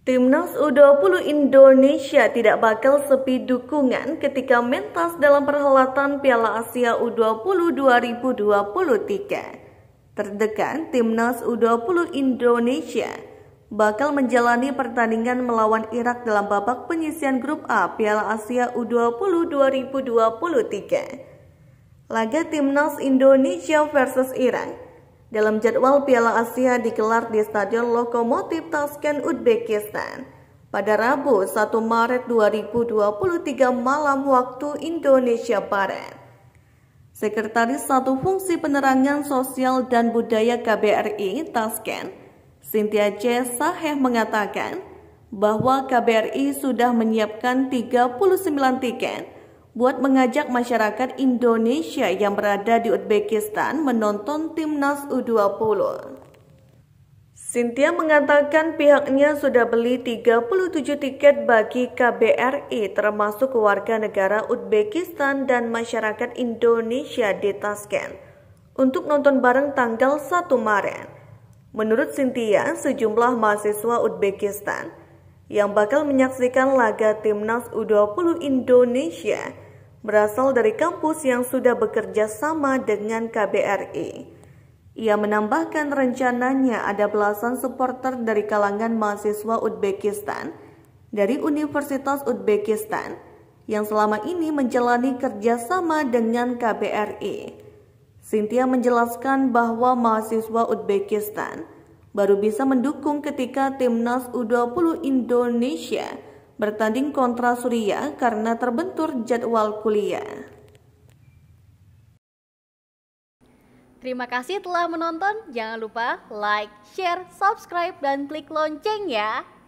Timnas U20 Indonesia tidak bakal sepi dukungan ketika mentas dalam perhelatan Piala Asia U20 2023. Terdekat, Timnas U20 Indonesia bakal menjalani pertandingan melawan Irak dalam babak penyisian grup A Piala Asia U20 2023. Laga Timnas Indonesia versus Irak dalam jadwal Piala Asia digelar di Stadion Lokomotif Tashkent, Uzbekistan pada Rabu 1 Maret 2023 malam waktu Indonesia Barat. Sekretaris Satu Fungsi Penerangan Sosial dan Budaya KBRI Tashkent, Sintia J. Saheh mengatakan bahwa KBRI sudah menyiapkan 39 tiket buat mengajak masyarakat Indonesia yang berada di Uzbekistan menonton timnas U20. Sintia mengatakan pihaknya sudah beli 37 tiket bagi KBRI termasuk warga negara Uzbekistan dan masyarakat Indonesia di Tashkent untuk nonton bareng tanggal 1 Maret. Menurut Sintia, sejumlah mahasiswa Uzbekistan yang bakal menyaksikan laga Timnas U20 Indonesia berasal dari kampus yang sudah bekerja sama dengan KBRI. Ia menambahkan rencananya ada belasan supporter dari kalangan mahasiswa Uzbekistan dari Universitas Uzbekistan yang selama ini menjalani kerjasama dengan KBRI. Sintia menjelaskan bahwa mahasiswa Uzbekistan – baru bisa mendukung ketika timnas U20 Indonesia bertanding kontra Suria karena terbentur jadwal kuliah. Terima kasih telah menonton. Jangan lupa like, share, subscribe, dan klik lonceng ya.